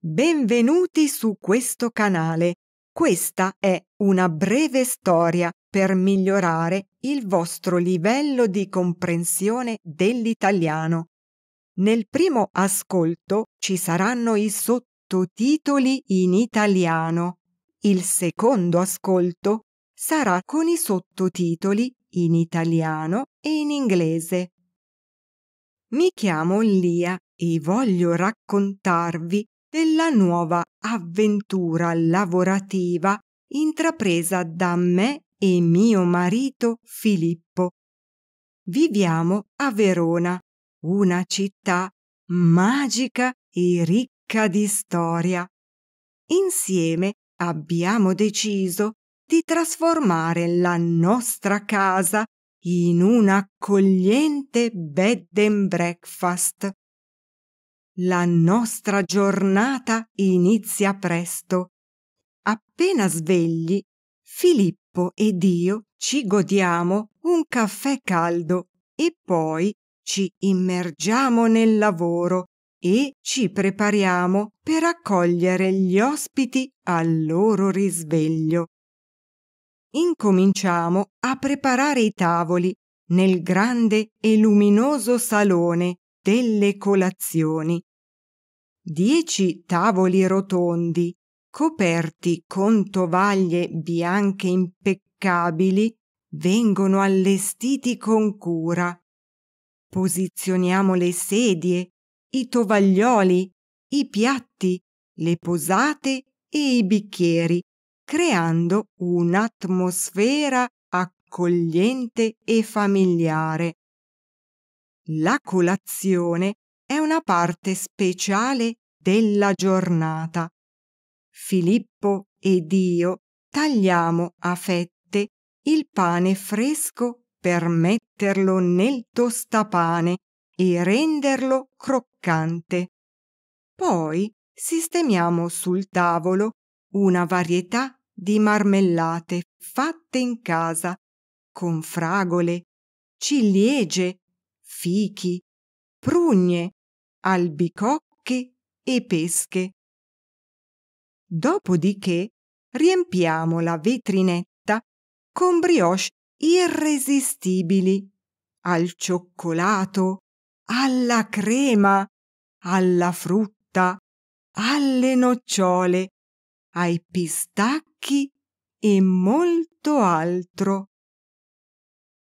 Benvenuti su questo canale. Questa è una breve storia per migliorare il vostro livello di comprensione dell'italiano. Nel primo ascolto ci saranno i sottotitoli in italiano. Il secondo ascolto sarà con i sottotitoli in italiano e in inglese. Mi chiamo Lia e voglio raccontarvi della nuova avventura lavorativa intrapresa da me e mio marito Filippo. Viviamo a Verona, una città magica e ricca di storia. Insieme abbiamo deciso di trasformare la nostra casa in un accogliente bed and breakfast la nostra giornata inizia presto. Appena svegli, Filippo ed io ci godiamo un caffè caldo e poi ci immergiamo nel lavoro e ci prepariamo per accogliere gli ospiti al loro risveglio. Incominciamo a preparare i tavoli nel grande e luminoso salone delle colazioni dieci tavoli rotondi coperti con tovaglie bianche impeccabili vengono allestiti con cura. Posizioniamo le sedie, i tovaglioli, i piatti, le posate e i bicchieri, creando un'atmosfera accogliente e familiare. La colazione è una parte speciale della giornata. Filippo ed io tagliamo a fette il pane fresco per metterlo nel tostapane e renderlo croccante. Poi sistemiamo sul tavolo una varietà di marmellate fatte in casa con fragole, ciliegie, fichi, prugne, albicocche e pesche. Dopodiché riempiamo la vetrinetta con brioche irresistibili al cioccolato, alla crema, alla frutta, alle nocciole, ai pistacchi e molto altro.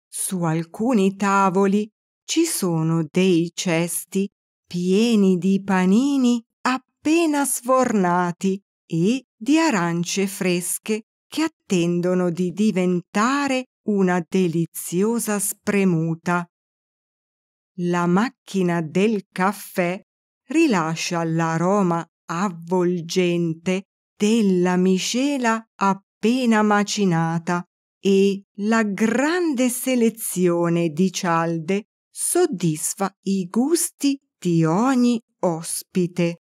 Su alcuni tavoli ci sono dei cesti pieni di panini appena sfornati e di arance fresche che attendono di diventare una deliziosa spremuta. La macchina del caffè rilascia l'aroma avvolgente della miscela appena macinata e la grande selezione di cialde soddisfa i gusti di ogni ospite.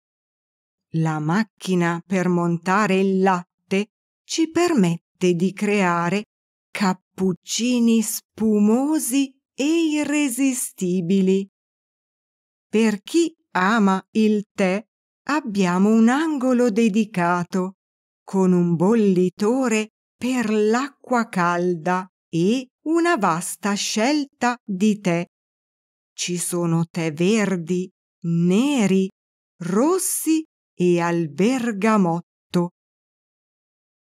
La macchina per montare il latte ci permette di creare cappuccini spumosi e irresistibili. Per chi ama il tè, abbiamo un angolo dedicato con un bollitore per l'acqua calda e una vasta scelta di tè ci sono tè verdi, neri, rossi e al bergamotto.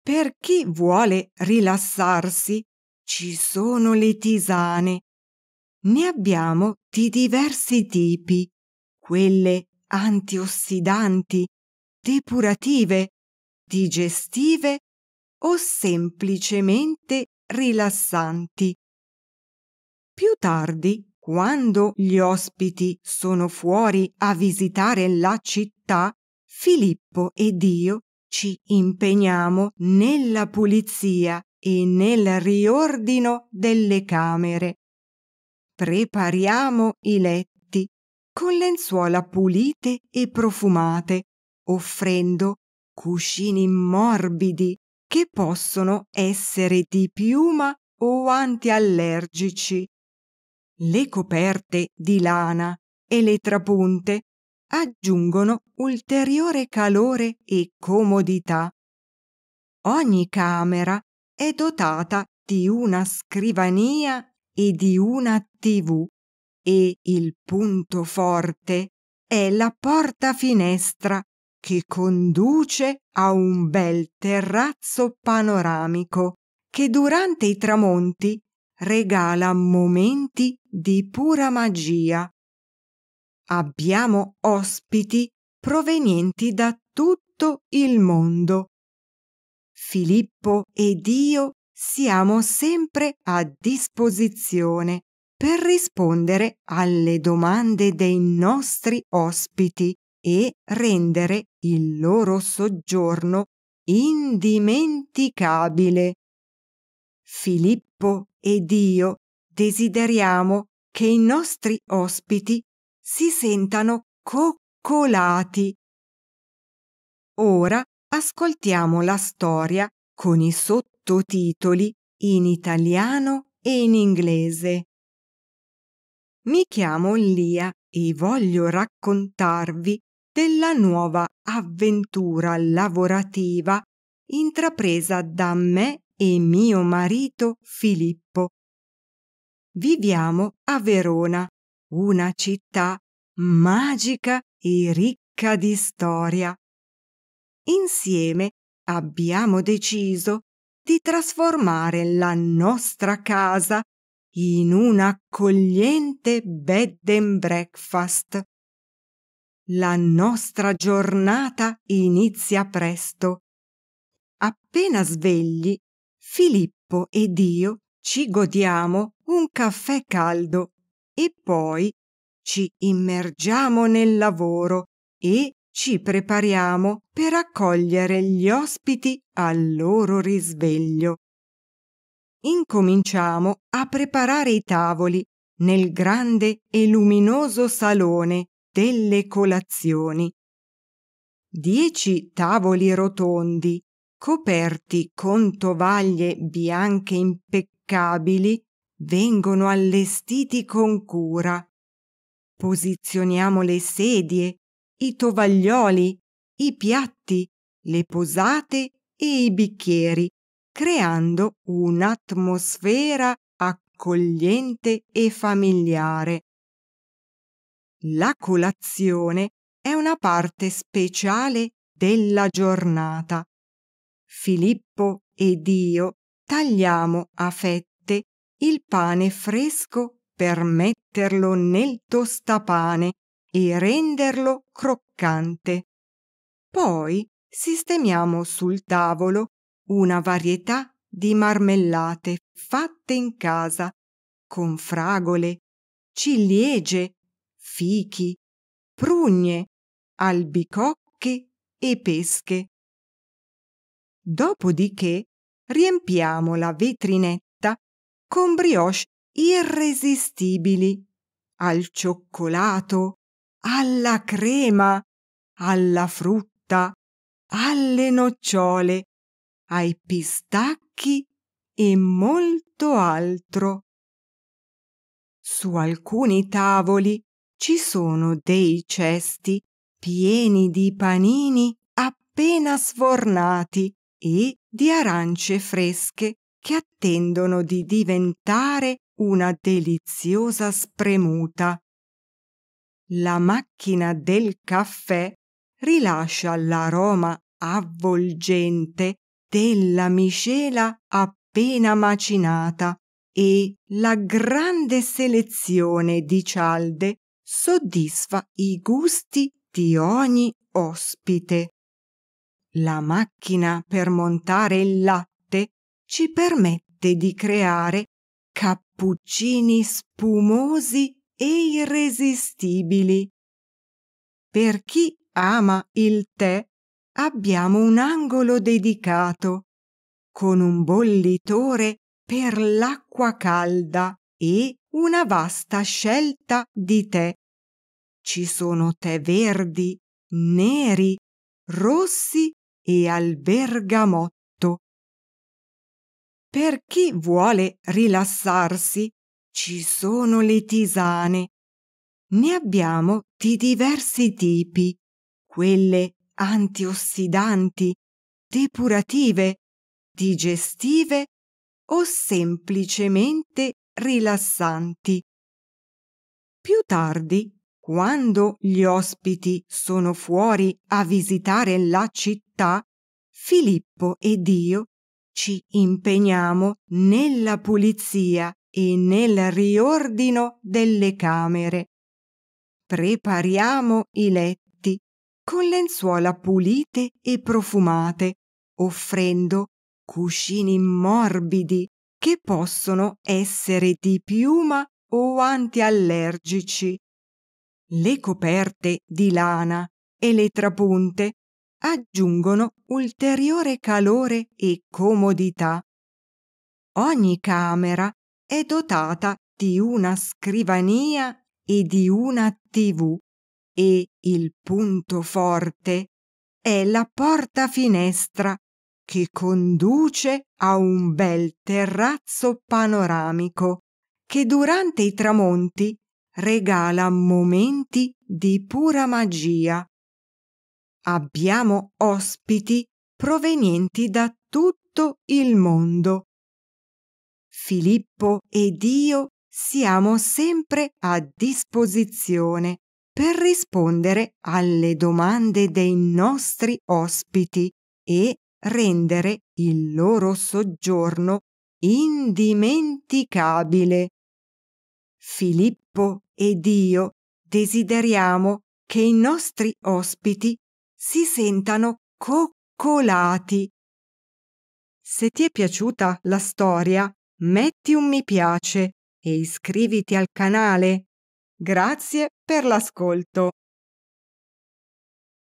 Per chi vuole rilassarsi ci sono le tisane. Ne abbiamo di diversi tipi, quelle antiossidanti, depurative, digestive o semplicemente rilassanti. Più tardi quando gli ospiti sono fuori a visitare la città, Filippo ed io ci impegniamo nella pulizia e nel riordino delle camere. Prepariamo i letti con lenzuola pulite e profumate, offrendo cuscini morbidi che possono essere di piuma o antiallergici le coperte di lana e le trapunte aggiungono ulteriore calore e comodità. Ogni camera è dotata di una scrivania e di una tv e il punto forte è la porta finestra che conduce a un bel terrazzo panoramico che durante i tramonti regala momenti di pura magia. Abbiamo ospiti provenienti da tutto il mondo. Filippo ed io siamo sempre a disposizione per rispondere alle domande dei nostri ospiti e rendere il loro soggiorno indimenticabile. Filippo ed io desideriamo che i nostri ospiti si sentano coccolati. Ora ascoltiamo la storia con i sottotitoli in italiano e in inglese. Mi chiamo Lia e voglio raccontarvi della nuova avventura lavorativa intrapresa da me e mio marito Filippo. Viviamo a Verona, una città magica e ricca di storia. Insieme abbiamo deciso di trasformare la nostra casa in un accogliente bed and breakfast. La nostra giornata inizia presto. Appena svegli Filippo ed io ci godiamo un caffè caldo e poi ci immergiamo nel lavoro e ci prepariamo per accogliere gli ospiti al loro risveglio. Incominciamo a preparare i tavoli nel grande e luminoso salone delle colazioni. Dieci tavoli rotondi coperti con tovaglie bianche impeccabili, vengono allestiti con cura. Posizioniamo le sedie, i tovaglioli, i piatti, le posate e i bicchieri, creando un'atmosfera accogliente e familiare. La colazione è una parte speciale della giornata. Filippo ed io tagliamo a fette il pane fresco per metterlo nel tostapane e renderlo croccante. Poi sistemiamo sul tavolo una varietà di marmellate fatte in casa con fragole, ciliegie, fichi, prugne, albicocche e pesche. Dopodiché riempiamo la vetrinetta con brioche irresistibili al cioccolato, alla crema, alla frutta, alle nocciole, ai pistacchi e molto altro. Su alcuni tavoli ci sono dei cesti pieni di panini appena sfornati e di arance fresche che attendono di diventare una deliziosa spremuta. La macchina del caffè rilascia l'aroma avvolgente della miscela appena macinata e la grande selezione di cialde soddisfa i gusti di ogni ospite. La macchina per montare il latte ci permette di creare cappuccini spumosi e irresistibili. Per chi ama il tè, abbiamo un angolo dedicato, con un bollitore per l'acqua calda e una vasta scelta di tè. Ci sono tè verdi, neri, rossi e al bergamotto. Per chi vuole rilassarsi ci sono le tisane. Ne abbiamo di diversi tipi, quelle antiossidanti, depurative, digestive o semplicemente rilassanti. Più tardi quando gli ospiti sono fuori a visitare la città, Filippo ed io ci impegniamo nella pulizia e nel riordino delle camere. Prepariamo i letti con lenzuola pulite e profumate, offrendo cuscini morbidi che possono essere di piuma o antiallergici le coperte di lana e le trapunte aggiungono ulteriore calore e comodità. Ogni camera è dotata di una scrivania e di una tv e il punto forte è la porta finestra che conduce a un bel terrazzo panoramico che durante i tramonti regala momenti di pura magia. Abbiamo ospiti provenienti da tutto il mondo. Filippo ed io siamo sempre a disposizione per rispondere alle domande dei nostri ospiti e rendere il loro soggiorno indimenticabile. Filippo Babbo e Dio desideriamo che i nostri ospiti si sentano coccolati. Se ti è piaciuta la storia, metti un mi piace e iscriviti al canale. Grazie per l'ascolto.